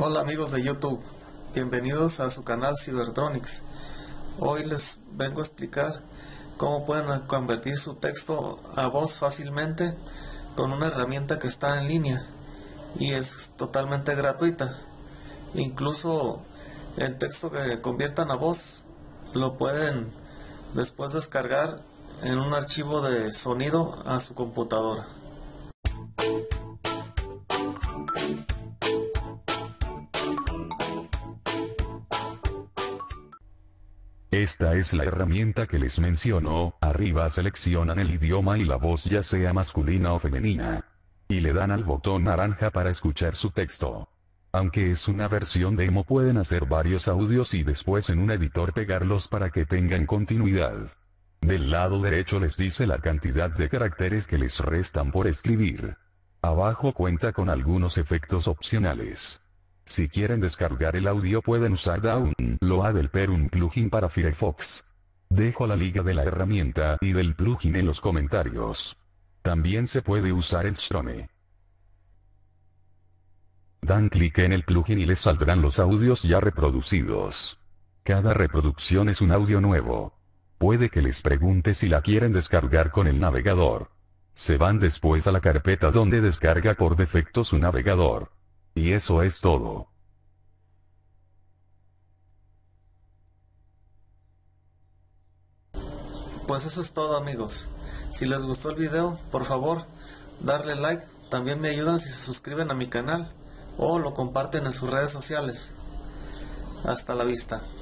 Hola amigos de YouTube, bienvenidos a su canal Cybertronics. Hoy les vengo a explicar cómo pueden convertir su texto a voz fácilmente con una herramienta que está en línea y es totalmente gratuita. Incluso el texto que conviertan a voz lo pueden después descargar en un archivo de sonido a su computadora. Esta es la herramienta que les menciono, arriba seleccionan el idioma y la voz ya sea masculina o femenina. Y le dan al botón naranja para escuchar su texto. Aunque es una versión demo pueden hacer varios audios y después en un editor pegarlos para que tengan continuidad. Del lado derecho les dice la cantidad de caracteres que les restan por escribir. Abajo cuenta con algunos efectos opcionales. Si quieren descargar el audio pueden usar Download del Perun plugin para Firefox. Dejo la liga de la herramienta y del plugin en los comentarios. También se puede usar el Chrome. Dan clic en el plugin y les saldrán los audios ya reproducidos. Cada reproducción es un audio nuevo. Puede que les pregunte si la quieren descargar con el navegador. Se van después a la carpeta donde descarga por defecto su navegador. Y eso es todo. Pues eso es todo amigos. Si les gustó el video, por favor, darle like. También me ayudan si se suscriben a mi canal o lo comparten en sus redes sociales. Hasta la vista.